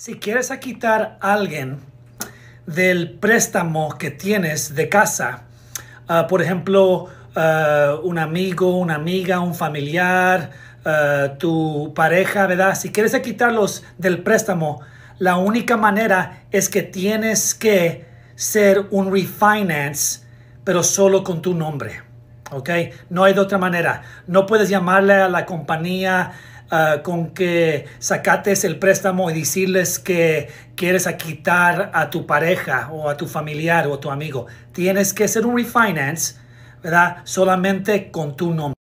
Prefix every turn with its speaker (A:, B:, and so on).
A: Si quieres quitar a alguien del préstamo que tienes de casa, ah, por ejemplo, ah, un amigo, una amiga, un familiar, ah, tu pareja, ¿verdad? Si quieres quitarlos del préstamo, la única manera es que tienes que ser un refinance, pero solo con tu nombre. ¿Ok? No hay de otra manera. No puedes llamarle a la compañía Ah, con que sacates el préstamo y decirles que quieres a quitar a tu pareja o a tu familiar o a tu amigo. Tienes que hacer un refinance, ¿verdad? Solamente con tu nombre.